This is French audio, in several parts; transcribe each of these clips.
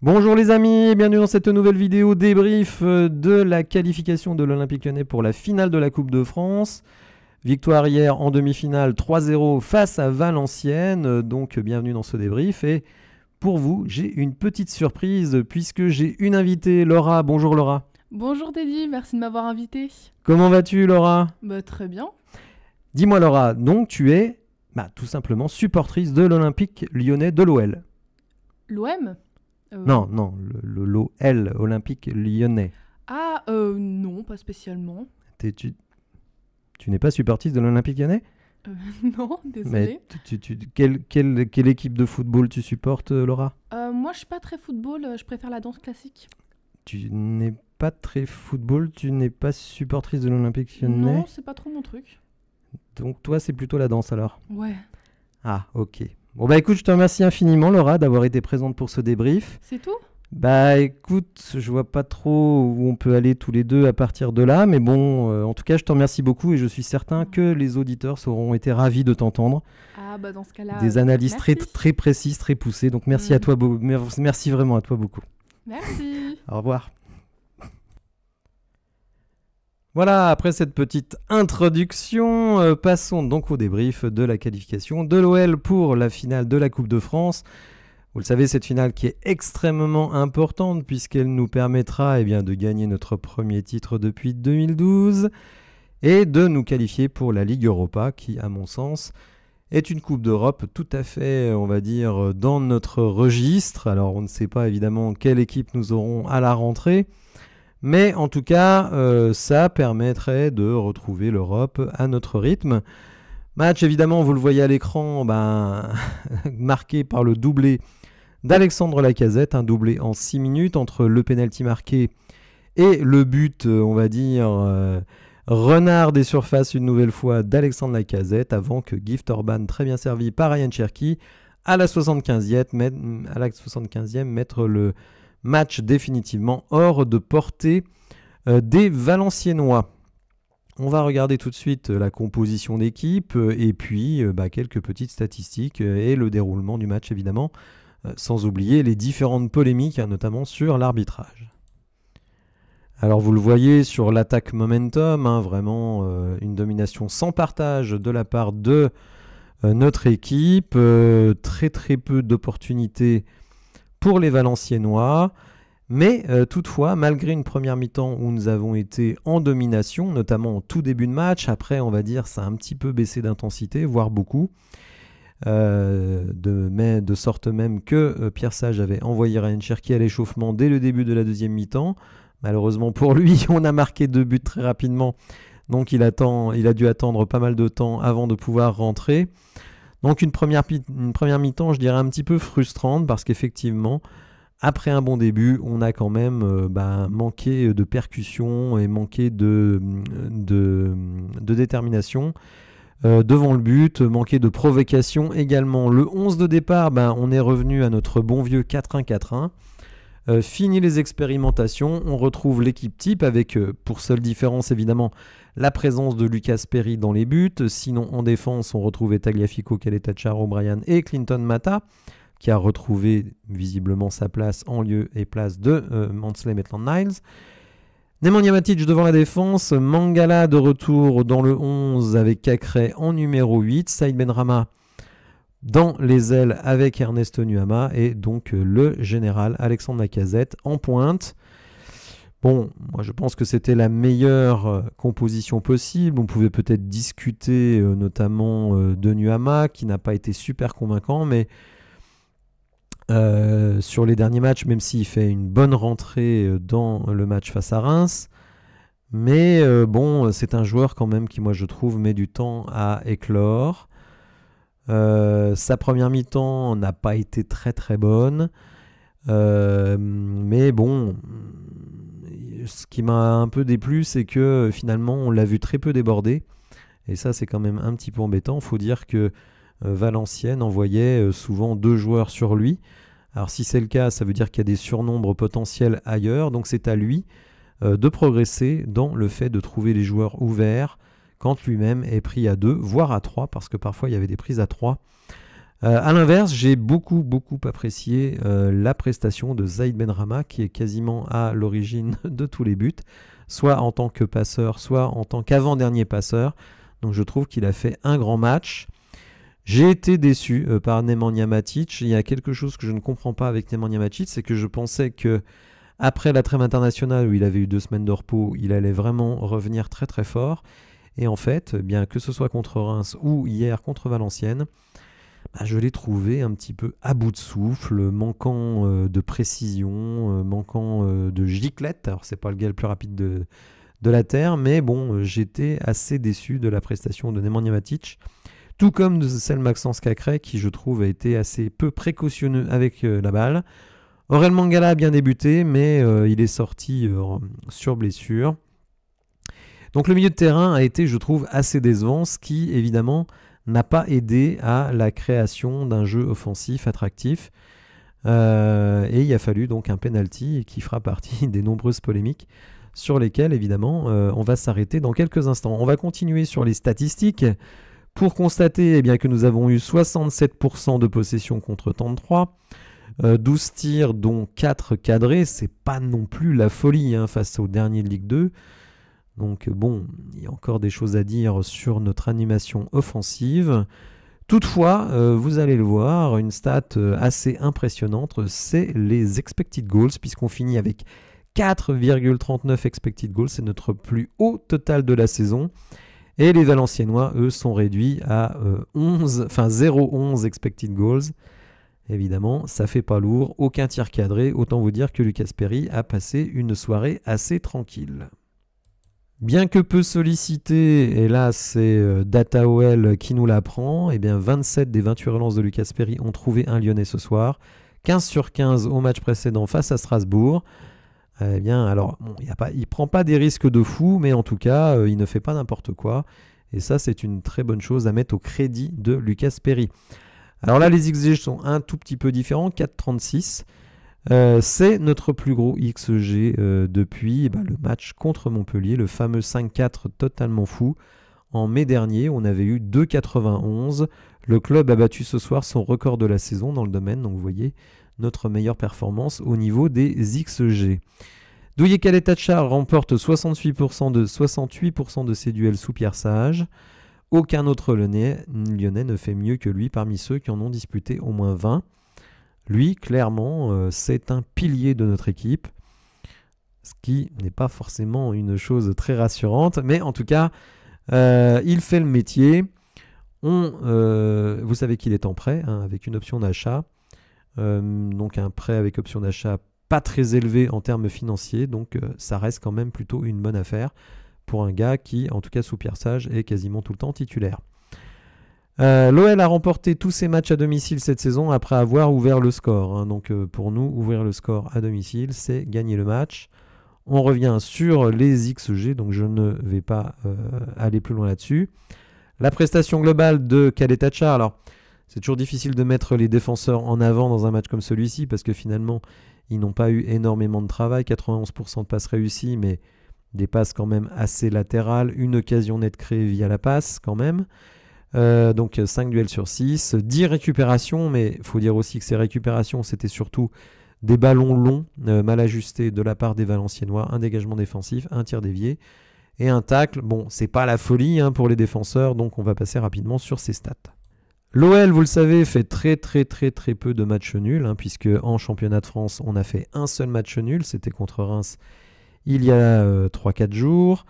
Bonjour les amis, bienvenue dans cette nouvelle vidéo débrief euh, de la qualification de l'Olympique lyonnais pour la finale de la Coupe de France. Victoire hier en demi-finale 3-0 face à Valenciennes, euh, donc bienvenue dans ce débrief. Et pour vous, j'ai une petite surprise puisque j'ai une invitée, Laura. Bonjour Laura. Bonjour Teddy, merci de m'avoir invitée. Comment vas-tu Laura bah, Très bien. Dis-moi Laura, donc tu es bah, tout simplement supportrice de l'Olympique lyonnais de l'OL. L'OM euh. Non, non, le, lot L, olympique lyonnais. Ah, euh, non, pas spécialement. tu n'es pas supportrice de l'Olympique lyonnais euh, Non, désolé. Mais tu, quelle, équipe de football tu supportes, Laura Moi, je suis pas très football, je préfère la danse classique. Tu n'es pas très football, tu n'es pas supportrice de l'Olympique lyonnais Non, c'est pas trop mon truc. Donc toi, c'est plutôt la danse alors Ouais. Ah, ok. Bon, bah écoute, je te remercie infiniment, Laura, d'avoir été présente pour ce débrief. C'est tout bah écoute, je vois pas trop où on peut aller tous les deux à partir de là, mais bon, euh, en tout cas, je te remercie beaucoup et je suis certain que les auditeurs seront été ravis de t'entendre. Ah bah dans ce cas-là. Des analyses très très précises, très poussées. Donc merci à mm. toi, merci vraiment à toi beaucoup. Merci. Au revoir. Voilà, après cette petite introduction, euh, passons donc au débrief de la qualification de l'OL pour la finale de la Coupe de France. Vous le savez, cette finale qui est extrêmement importante puisqu'elle nous permettra eh bien, de gagner notre premier titre depuis 2012 et de nous qualifier pour la Ligue Europa qui, à mon sens, est une Coupe d'Europe tout à fait, on va dire, dans notre registre. Alors on ne sait pas évidemment quelle équipe nous aurons à la rentrée. Mais en tout cas, euh, ça permettrait de retrouver l'Europe à notre rythme. Match, évidemment, vous le voyez à l'écran, ben, marqué par le doublé d'Alexandre Lacazette, un doublé en 6 minutes entre le pénalty marqué et le but, on va dire, euh, renard des surfaces une nouvelle fois d'Alexandre Lacazette, avant que Gift Orban, très bien servi par Ryan Cherky, à la 75e, à la 75e mettre le, match définitivement hors de portée euh, des Valenciennois. On va regarder tout de suite euh, la composition d'équipe euh, et puis bah, quelques petites statistiques et le déroulement du match évidemment, sans oublier les différentes polémiques, hein, notamment sur l'arbitrage. Alors vous le voyez sur l'attaque momentum, hein, vraiment une domination sans partage de la part de notre équipe, très très peu d'opportunités pour les noirs, Mais euh, toutefois, malgré une première mi-temps où nous avons été en domination, notamment au tout début de match, après on va dire ça a un petit peu baissé d'intensité, voire beaucoup, euh, de, de sorte même que euh, Pierre Sage avait envoyé Ryan Cherky à l'échauffement dès le début de la deuxième mi-temps. Malheureusement pour lui, on a marqué deux buts très rapidement, donc il, attend, il a dû attendre pas mal de temps avant de pouvoir rentrer. Donc une première, mi-temps, je dirais un petit peu frustrante parce qu'effectivement, après un bon début, on a quand même euh, bah, manqué de percussion et manqué de, détermination. Euh, devant le but, manqué de provocation également. Le 11 de départ, bah, on est revenu à notre bon vieux 4-1-4-1. Euh, fini les expérimentations, on retrouve l'équipe type avec, euh, pour seule différence évidemment, la présence de Lucas Perry dans les buts. Sinon, en défense, on retrouve Tagliafico, Caleta Charo, Bryan et Clinton Mata, qui a retrouvé visiblement sa place en lieu et place de euh, Mansley Maitland Niles. Nemanja Matic devant la défense, Mangala de retour dans le 11 avec Cacré en numéro 8, Saïd Benrama dans les ailes avec Ernesto Nuama et donc euh, le général Alexandre Lacazette en pointe. Bon, moi je pense que c'était la meilleure euh, composition possible. On pouvait peut-être discuter euh, notamment de Nuama qui n'a pas été super convaincant, mais sur les derniers matchs, même s'il fait une bonne rentrée dans le match face à Reims, mais bon, c'est un joueur quand même qui moi je trouve met du temps à éclore. Euh, sa première mi-temps n'a pas été très très bonne. Euh, mais bon, ce qui m'a un peu déplu, c'est que finalement, on l'a vu très peu déborder. Et ça, c'est quand même un petit peu embêtant. il Faut dire que euh, Valenciennes envoyait souvent deux joueurs sur lui. Alors si c'est le cas, ça veut dire qu'il y a des surnombres potentiels ailleurs. Donc c'est à lui de progresser dans le fait de trouver les joueurs ouverts, quand lui-même est pris à deux, voire à trois, parce que parfois il y avait des prises à 3. A euh, à l'inverse, j'ai beaucoup beaucoup apprécié euh, la prestation de Zaid ben Rama, qui est quasiment à l'origine de tous les buts, soit en tant que passeur, soit en tant qu'avant-dernier passeur. Donc je trouve qu'il a fait un grand match. J'ai été déçu euh, par Nemanja Matic. Il y a quelque chose que je ne comprends pas avec Nemanja Matic, c'est que je pensais que après la trêve internationale où il avait eu deux semaines de repos, il allait vraiment revenir très très fort. Et en fait, eh bien que ce soit contre Reims ou hier contre Valenciennes, bah, je l'ai trouvé un petit peu à bout de souffle, manquant euh, de précision, euh, manquant euh, de giclette. Alors c'est pas le gars le plus rapide de, la terre, mais bon, j'étais assez déçu de la prestation de Nemanja Matic, tout comme de celle Maxence Cacré, qui je trouve a été assez peu précautionneux avec la balle. Aurel Mangala a bien débuté, mais il est sorti sur blessure. Donc le milieu de terrain a été, je trouve, assez décevant, ce qui évidemment n'a pas aidé à la création d'un jeu offensif attractif. Euh, et il a fallu donc un penalty qui fera partie des nombreuses polémiques sur lesquelles évidemment euh, on va s'arrêter dans quelques instants. On va continuer sur les statistiques pour constater eh bien, que nous avons eu 67% de possession contre 33, 12 euh, tirs dont 4 cadrés, c'est pas non plus la folie hein, face au dernier de Ligue 2. Donc euh, bon, il y a encore des choses à dire sur notre animation offensive. Toutefois, euh, vous allez le voir, une stat euh, assez impressionnante, c'est les expected goals, puisqu'on finit avec 4,39 expected goals, c'est notre plus haut total de la saison. Et les Valenciennes, eux, sont réduits à 0,11 expected goals. Évidemment, ça fait pas lourd, aucun tir cadré, autant vous dire que Lucas Perry a passé une soirée assez tranquille. Bien que peu sollicité, et là c'est euh, DataOL qui nous l'apprend, eh bien 27 des 28 relances de Lucas Perry ont trouvé un Lyonnais ce soir. 15 sur 15 au match précédent face à Strasbourg. Eh bien, alors, il ne prend pas des risques de fou, mais en tout cas, euh, il ne fait pas n'importe quoi. Et ça, c'est une très bonne chose à mettre au crédit de Lucas Perry. Alors là, les exigences sont un tout petit peu différents, 4,36. Euh, c'est notre plus gros XG euh, depuis bah, le match contre Montpellier, le fameux 5-4 totalement fou. En mai dernier, on avait eu 2,91. Le club a battu ce soir son record de la saison dans le domaine, donc vous voyez notre meilleure performance au niveau des XG. Douye Kaletachar remporte 68% de, de ses duels sous pierre sage. Aucun autre Lyonnais ne fait mieux que lui parmi ceux qui en ont disputé au moins 20. Lui, clairement, euh, c'est un pilier de notre équipe, ce qui n'est pas forcément une chose très rassurante, mais en tout cas, euh, il fait le métier. On, euh, vous savez qu'il est en prêt hein, avec une option d'achat, donc un prêt avec option d'achat pas très élevé en termes financiers, donc ça reste quand même plutôt une bonne affaire pour un gars qui, en tout cas sous Pierre Sage, est quasiment tout le temps titulaire. Euh, L'OL a remporté tous ses matchs à domicile cette saison après avoir ouvert le score. Hein. Donc euh, pour nous, ouvrir le score à domicile, c'est gagner le match. On revient sur les XG, donc je ne vais pas euh, aller plus loin là-dessus. La prestation globale de Tatcha. alors c'est toujours difficile de mettre les défenseurs en avant dans un match comme celui-ci parce que finalement ils n'ont pas eu énormément de travail, 91% de passes réussies, mais des passes quand même assez latérales, une occasion nette créée via la passe quand même. Euh, donc 5 duels sur 6, 10 récupérations, mais il faut dire aussi que ces récupérations, c'était surtout des ballons longs euh, mal ajustés de la part des Valenciennois, un dégagement défensif, un tir dévié et un tacle. Bon, c'est pas la folie hein, pour les défenseurs, donc on va passer rapidement sur ces stats. L'OL, vous le savez, fait très très très très peu de matchs nuls, hein, puisque en championnat de France, on a fait un seul match nul, c'était contre Reims il y a 3-4 euh, jours.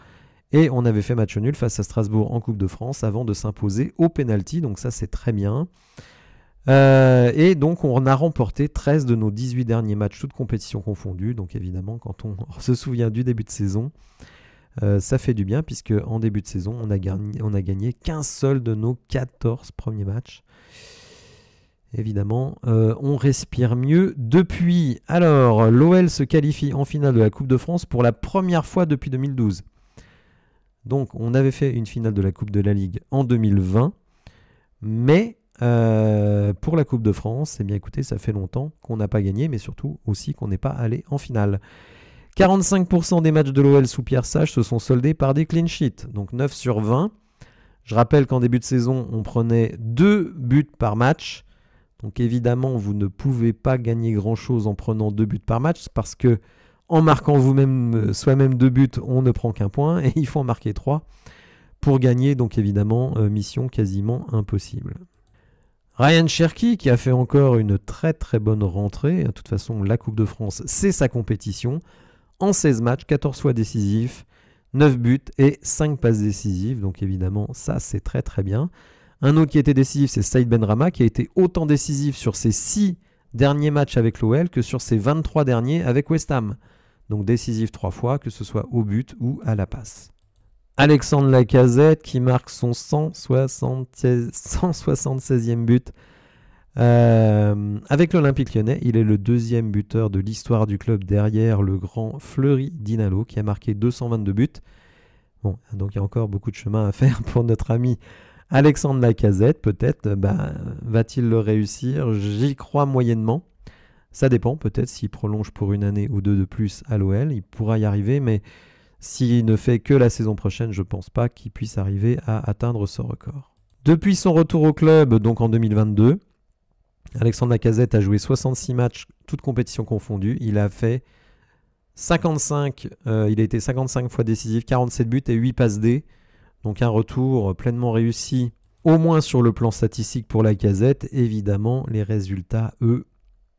Et on avait fait match nul face à Strasbourg en Coupe de France avant de s'imposer au pénalty. Donc ça, c'est très bien. Euh, et donc on a remporté 13 de nos 18 derniers matchs, toutes compétitions confondues. Donc évidemment, quand on se souvient du début de saison, euh, ça fait du bien puisque en début de saison, on a gagné, on a de nos 14 premiers matchs. Évidemment, euh, on respire mieux depuis. Alors, l'OL se qualifie en finale de la Coupe de France pour la première fois depuis 2012. Donc on avait fait une finale de la Coupe de la Ligue en 2020, mais euh, pour la Coupe de France, eh bien écoutez, ça fait longtemps qu'on n'a pas gagné, mais surtout aussi qu'on n'est pas allé en finale. 45% des matchs de l'OL sous Pierre Sage se sont soldés par des clean sheets, donc 9 sur 20. Je rappelle qu'en début de saison, on prenait 2 buts par match. Donc évidemment, vous ne pouvez pas gagner grand-chose en prenant 2 buts par match parce que en marquant vous-même euh, soi-même deux buts, on ne prend qu'un point, et il faut en marquer trois pour gagner, donc évidemment, euh, mission quasiment impossible. Ryan Cherky, qui a fait encore une très très bonne rentrée, de toute façon la Coupe de France, c'est sa compétition, en 16 matchs, 14 fois décisifs, 9 buts et 5 passes décisives, donc évidemment ça c'est très très bien. Un autre qui a été décisif, c'est Saïd Benrama, qui a été autant décisif sur ses 6 derniers matchs avec l'OL que sur ses 23 derniers avec West Ham donc décisif trois fois, que ce soit au but ou à la passe. Alexandre Lacazette qui marque son 176, e but euh, avec l'Olympique lyonnais. Il est le deuxième buteur de l'histoire du club derrière le grand Fleury Dinalo qui a marqué 222 buts. Bon, donc il y a encore beaucoup de chemin à faire pour notre ami Alexandre Lacazette. Peut-être bah, va-t-il le réussir J'y crois moyennement. Ça dépend, peut-être s'il prolonge pour une année ou deux de plus à l'OL, il pourra y arriver, mais s'il ne fait que la saison prochaine, je ne pense pas qu'il puisse arriver à atteindre ce record. Depuis son retour au club, donc en 2022, Alexandre Lacazette a joué 66 matchs, toutes compétitions confondues. Il a fait 55, euh, il a été 55 fois décisif, 47 buts et 8 passes D. Donc un retour pleinement réussi, au moins sur le plan statistique pour Lacazette. Évidemment, les résultats, eux,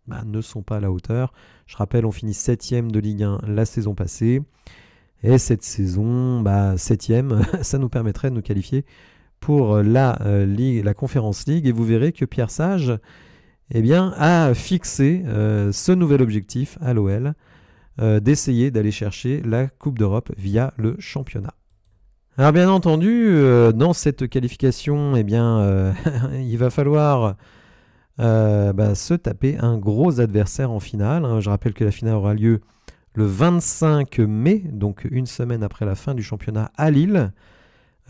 bah, ne sont pas à la hauteur. Je rappelle, on finit septième de Ligue 1 la saison passée. Et cette saison, bah, 7 ça nous permettrait de nous qualifier pour la, Conférence euh, Ligue, la Et vous verrez que Pierre Sage eh bien, a fixé euh, ce nouvel objectif à l'OL euh, d'essayer d'aller chercher la Coupe d'Europe via le championnat. Alors bien entendu, dans cette qualification, eh bien, il va falloir euh, bah, se taper un gros adversaire en finale. Hein. Je rappelle que la finale aura lieu le 25 mai, donc une semaine après la fin du championnat à Lille.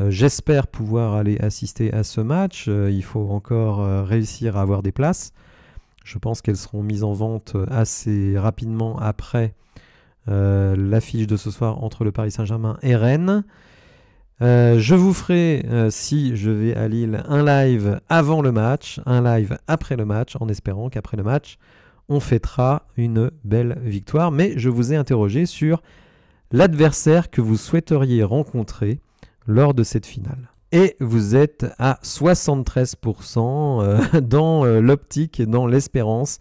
Euh, j'espère pouvoir aller assister à ce match. Euh, il faut encore réussir à avoir des places. Je pense qu'elles seront mises en vente assez rapidement après l'affiche de ce soir entre le Paris Saint-Germain et Rennes. Euh, je vous ferai, euh, si je vais à Lille, un live avant le match, un live après le match, en espérant qu'après le match, on fêtera une belle victoire. Mais je vous ai interrogé sur l'adversaire que vous souhaiteriez rencontrer lors de cette finale. Et vous êtes à 73% euh, dans l'optique et dans l'espérance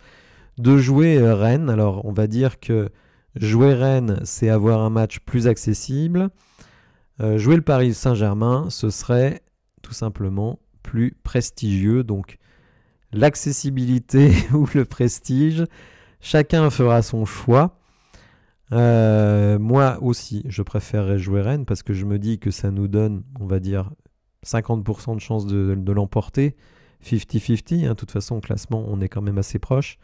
de jouer Rennes. Alors on va dire que jouer Rennes, c'est avoir un match plus accessible. Euh, jouer le Paris Saint-Germain, ce serait tout simplement plus prestigieux. Donc l'accessibilité ou le prestige, chacun fera son choix. Euh, moi aussi, je préférerais jouer Rennes parce que je me dis que ça nous donne, on va dire, 50% de chance de, l'emporter. 50-50, hein. de toute façon, au classement, on est quand même assez proche.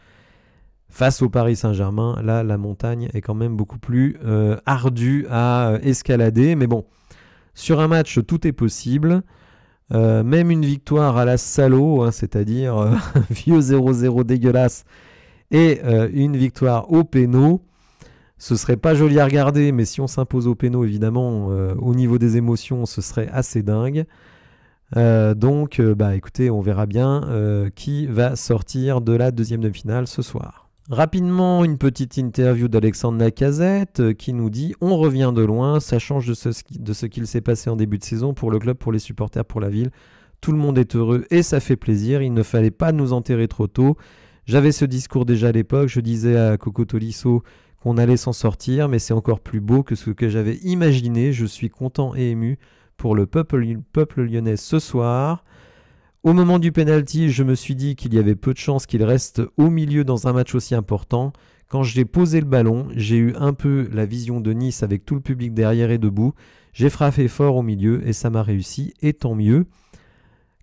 Face au Paris Saint-Germain, là, la montagne est quand même beaucoup plus euh, ardue à escalader. Mais bon, sur un match, tout est possible. Euh, même une victoire à la salaud, hein, c'est-à-dire euh, vieux 0-0 dégueulasse, et euh, une victoire au péno, ce serait pas joli à regarder, mais si on s'impose au péno, évidemment, au niveau des émotions, ce serait assez dingue. donc, bah, écoutez, on verra bien qui va sortir de la deuxième demi-finale ce soir. Rapidement, une petite interview d'Alexandre Lacazette euh, qui nous dit On revient de loin, ça change de ce, qu'il s'est passé en début de saison pour le club, pour les supporters, pour la ville. Tout le monde est heureux et ça fait plaisir. Il ne fallait pas nous enterrer trop tôt. J'avais ce discours déjà à l'époque. Je disais à Coco Tolisso qu'on allait s'en sortir, mais c'est encore plus beau que ce que j'avais imaginé. Je suis content et ému pour le peuple lyonnais ce soir. Au moment du penalty, je me suis dit qu'il y avait peu de chances qu'il reste au milieu dans un match aussi important. Quand j'ai posé le ballon, j'ai eu un peu la vision de Nice avec tout le public derrière et debout. J'ai frappé fort au milieu et ça m'a réussi, et tant mieux.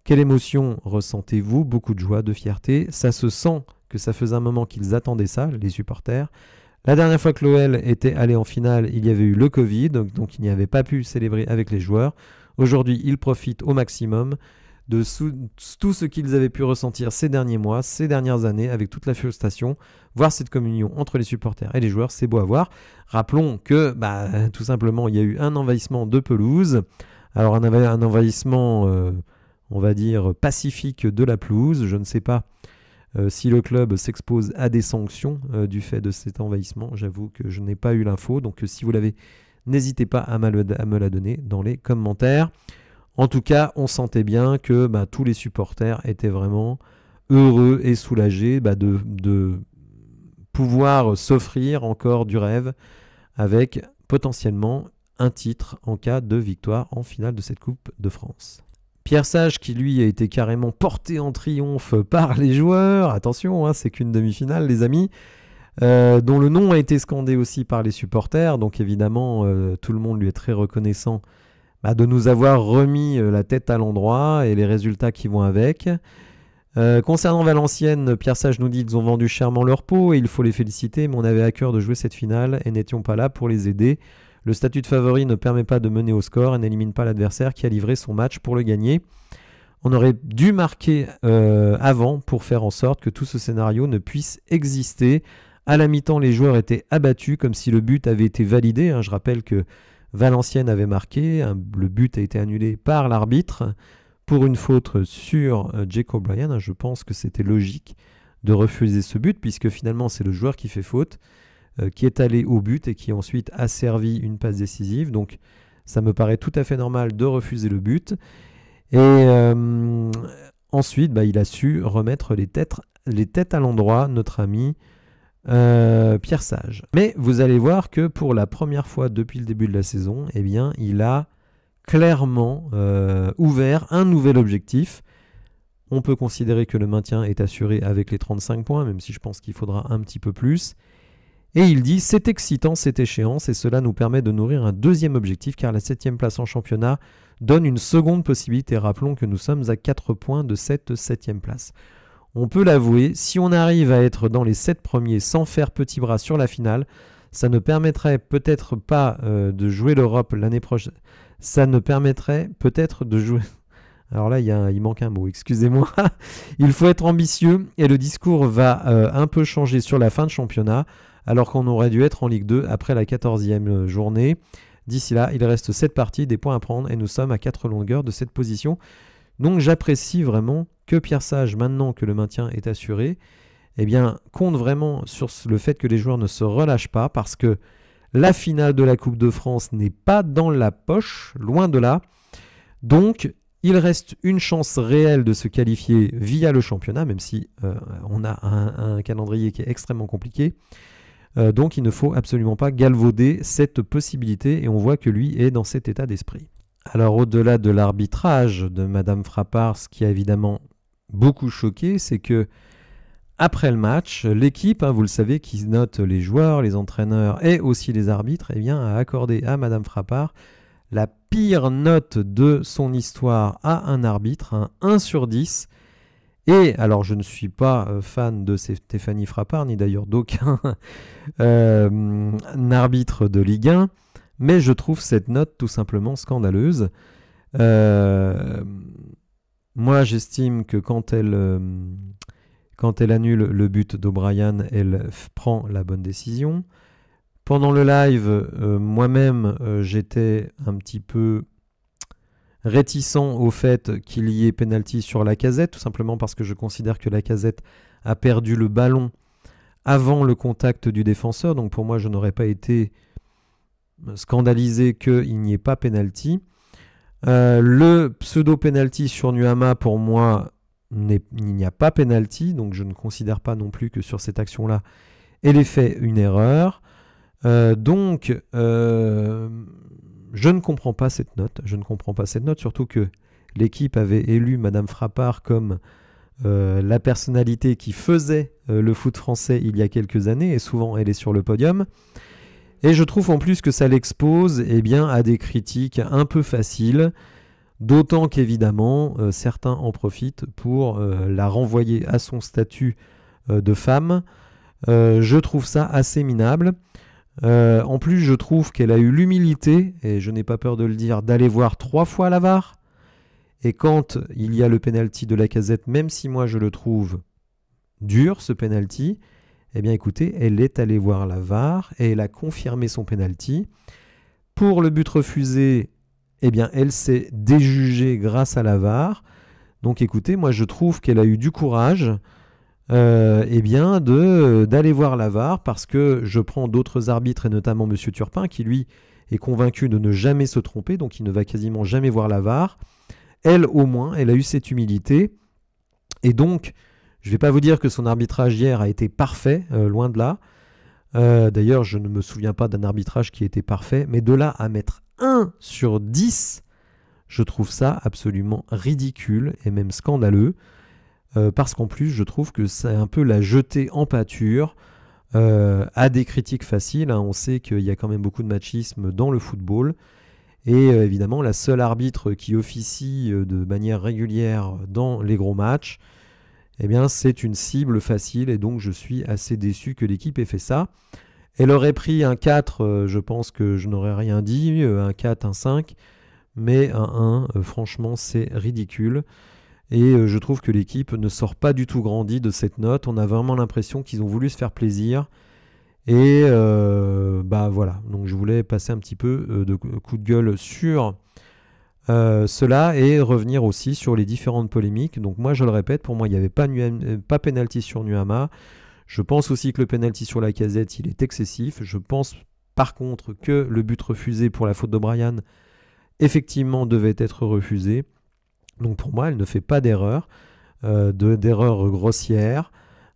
Quelle émotion ressentez-vous Beaucoup de joie, de fierté. Ça se sent que ça faisait un moment qu'ils attendaient ça, les supporters. La dernière fois que l'OL était allé en finale, il y avait eu le Covid, donc il n'y avait pas pu célébrer avec les joueurs. Aujourd'hui, il profite au maximum de tout ce qu'ils avaient pu ressentir ces derniers mois, ces dernières années, avec toute la frustration. Voir cette communion entre les supporters et les joueurs, c'est beau à voir. Rappelons que, bah, tout simplement, il y a eu un envahissement de pelouse. Alors un, envahissement, euh, on va dire, pacifique de la pelouse. Je ne sais pas euh, si le club s'expose à des sanctions euh, du fait de cet envahissement. J'avoue que je n'ai pas eu l'info. Donc si vous l'avez, n'hésitez pas à me la donner dans les commentaires. En tout cas, on sentait bien que bah, tous les supporters étaient vraiment heureux et soulagés bah, de, pouvoir s'offrir encore du rêve avec potentiellement un titre en cas de victoire en finale de cette Coupe de France. Pierre Sage, qui lui a été carrément porté en triomphe par les joueurs, attention, hein, c'est qu'une demi-finale, les amis, euh, dont le nom a été scandé aussi par les supporters, donc évidemment, euh, tout le monde lui est très reconnaissant bah, de nous avoir remis euh, la tête à l'endroit et les résultats qui vont avec. Euh, concernant Valenciennes, Pierre Sage nous dit qu'ils ont vendu chèrement leur peau et il faut les féliciter, mais on avait à cœur de jouer cette finale et n'étions pas là pour les aider. Le statut de favori ne permet pas de mener au score et n'élimine pas l'adversaire qui a livré son match pour le gagner. On aurait dû marquer euh, avant pour faire en sorte que tout ce scénario ne puisse exister. À la mi-temps, les joueurs étaient abattus comme si le but avait été validé. Hein. je rappelle que Valenciennes avait marqué, le but a été annulé par l'arbitre pour une faute sur Jacob euh, Jake Je pense que c'était logique de refuser ce but, puisque finalement c'est le joueur qui fait faute, euh, qui est allé au but et qui ensuite a servi une passe décisive. Donc ça me paraît tout à fait normal de refuser le but. Et euh, ensuite, bah, il a su remettre les têtes, les têtes à l'endroit, notre ami euh, Pierre Sage. Mais vous allez voir que pour la première fois depuis le début de la saison, eh bien, il a clairement euh, ouvert un nouvel objectif. On peut considérer que le maintien est assuré avec les 35 points, même si je pense qu'il faudra un petit peu plus. Et il dit c'est excitant cette échéance et cela nous permet de nourrir un deuxième objectif car la septième place en championnat donne une seconde possibilité. Rappelons que nous sommes à 4 points de cette septième place. On peut l'avouer, si on arrive à être dans les 7 premiers sans faire petit bras sur la finale, ça ne permettrait peut-être pas euh, de jouer l'Europe l'année prochaine. Ça ne permettrait peut-être de jouer. Alors là, il, manque un mot, excusez-moi. il faut être ambitieux et le discours va euh, un peu changer sur la fin de championnat, alors qu'on aurait dû être en Ligue 2 après la 14e euh, journée. D'ici là, il reste 7 parties, des points à prendre et nous sommes à 4 longueurs de cette position. Donc j'apprécie vraiment que Pierre Sage, maintenant que le maintien est assuré, eh bien, compte vraiment sur le fait que les joueurs ne se relâchent pas parce que la finale de la Coupe de France n'est pas dans la poche, loin de là. Donc, il reste une chance réelle de se qualifier via le championnat, même si euh, on a un, calendrier qui est extrêmement compliqué. Euh, donc il ne faut absolument pas galvauder cette possibilité et on voit que lui est dans cet état d'esprit. Alors au-delà de l'arbitrage de Madame Frappard, ce qui a évidemment beaucoup choqué, c'est que après le match, l'équipe, hein, vous le savez, qui note les joueurs, les entraîneurs et aussi les arbitres, eh bien, a accordé à Madame Frappard la pire note de son histoire à un arbitre, un 1 sur 10. Et alors je ne suis pas euh, fan de Stéphanie Frappard, ni d'ailleurs d'aucun euh, arbitre de Ligue 1. Mais je trouve cette note tout simplement scandaleuse. Euh, moi, j'estime que quand elle, euh, quand elle annule le but d'O'Brien, elle prend la bonne décision. Pendant le live, euh, moi-même, j'étais un petit peu réticent au fait qu'il y ait pénalty sur la casette, tout simplement parce que je considère que la casette a perdu le ballon avant le contact du défenseur. Donc pour moi, je n'aurais pas été scandalisé qu'il n'y ait pas penalty. Euh, le pseudo penalty sur Nuama, pour moi, il n'y a pas penalty, donc je ne considère pas non plus que sur cette action-là, elle ait fait une erreur. Euh, donc, euh, je ne comprends pas cette note. Je ne comprends pas cette note, surtout que l'équipe avait élu Madame Frappard comme la personnalité qui faisait le foot français il y a quelques années, et souvent elle est sur le podium. Et je trouve en plus que ça l'expose eh bien, à des critiques un peu faciles, d'autant qu'évidemment euh, certains en profitent pour euh, la renvoyer à son statut euh, de femme. je trouve ça assez minable. en plus, je trouve qu'elle a eu l'humilité, et je n'ai pas peur de le dire, d'aller voir trois fois la VAR. Et quand il y a le penalty de la casette, même si moi je le trouve dur, ce penalty, eh bien écoutez, elle est allée voir la VAR et elle a confirmé son penalty. Pour le but refusé, eh bien elle s'est déjugée grâce à la VAR. Donc écoutez, moi je trouve qu'elle a eu du courage euh, eh bien de euh, d'aller voir la VAR parce que je prends d'autres arbitres et notamment M. Turpin qui lui est convaincu de ne jamais se tromper, donc il ne va quasiment jamais voir la VAR. Elle au moins, elle a eu cette humilité. Et donc, je ne vais pas vous dire que son arbitrage hier a été parfait, euh, loin de là. Euh, d'ailleurs, je ne me souviens pas d'un arbitrage qui était parfait, mais de là à mettre 1 sur 10, je trouve ça absolument ridicule et même scandaleux, euh, parce qu'en plus, je trouve que c'est un peu la jetée en pâture à des critiques faciles. Hein. On sait qu'il y a quand même beaucoup de machisme dans le football. Et évidemment, la seule arbitre qui officie de manière régulière dans les gros matchs, eh bien c'est une cible facile et donc je suis assez déçu que l'équipe ait fait ça. Elle aurait pris un 4, euh, je pense que je n'aurais rien dit, euh, un 4, un 5, mais un 1, euh, franchement c'est ridicule. Et je trouve que l'équipe ne sort pas du tout grandi de cette note. On a vraiment l'impression qu'ils ont voulu se faire plaisir. Et bah voilà, donc je voulais passer un petit peu de coup de gueule sur euh, cela et revenir aussi sur les différentes polémiques. Donc moi je le répète, pour moi il n'y avait pas, euh, pas penalty sur nuama Je pense aussi que le penalty sur la casette il est excessif. Je pense par contre que le but refusé pour la faute de Brian effectivement devait être refusé. Donc pour moi elle ne fait pas d'erreur, euh, d'erreur grossière.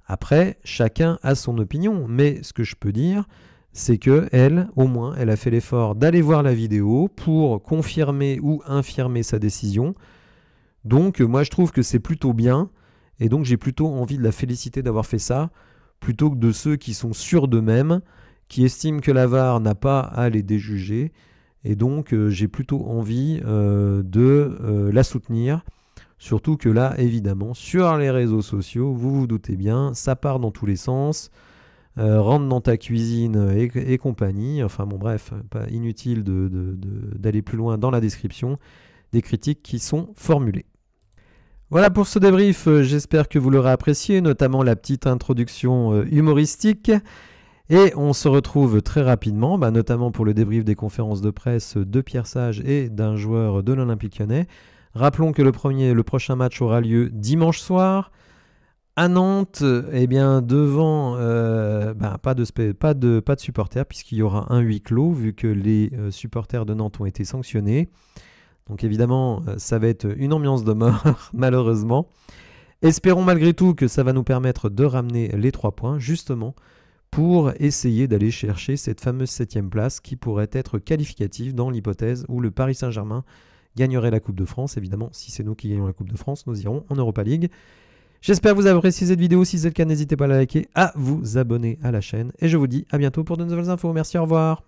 Après, chacun a son opinion, mais ce que je peux dire, c'est que elle, au moins, elle a fait l'effort d'aller voir la vidéo pour confirmer ou infirmer sa décision. Donc moi je trouve que c'est plutôt bien et donc j'ai plutôt envie de la féliciter d'avoir fait ça plutôt que de ceux qui sont sûrs d'eux-mêmes, qui estiment que l'avare n'a pas à les déjuger et donc euh, j'ai plutôt envie euh, de euh, la soutenir. Surtout que là, évidemment, sur les réseaux sociaux, vous vous doutez bien, ça part dans tous les sens. Euh, rentre dans ta cuisine euh, et, compagnie. Enfin bon, bref, pas inutile d'aller plus loin dans la description des critiques qui sont formulées. Voilà pour ce débrief, euh, j'espère que vous l'aurez apprécié, notamment la petite introduction humoristique. Et on se retrouve très rapidement, bah, notamment pour le débrief des conférences de presse de Pierre Sage et d'un joueur de l'Olympique lyonnais. Rappelons que le, premier, le prochain match aura lieu dimanche soir. À Nantes, eh bien, devant, euh, ben, pas, de, pas de supporters, puisqu'il y aura un huis clos, vu que les euh, supporters de Nantes ont été sanctionnés. Donc évidemment, euh, ça va être une ambiance de mort, malheureusement. Espérons malgré tout que ça va nous permettre de ramener les trois points, justement, pour essayer d'aller chercher cette fameuse septième place qui pourrait être qualificative dans l'hypothèse où le Paris Saint-Germain gagnerait la Coupe de France. Évidemment, si c'est nous qui gagnons la Coupe de France, nous irons en Europa League. J'espère vous avez apprécié cette vidéo. Si c'est le cas, n'hésitez pas à la liker, à vous abonner à la chaîne. Et je vous dis à bientôt pour de nouvelles infos. Merci, au revoir.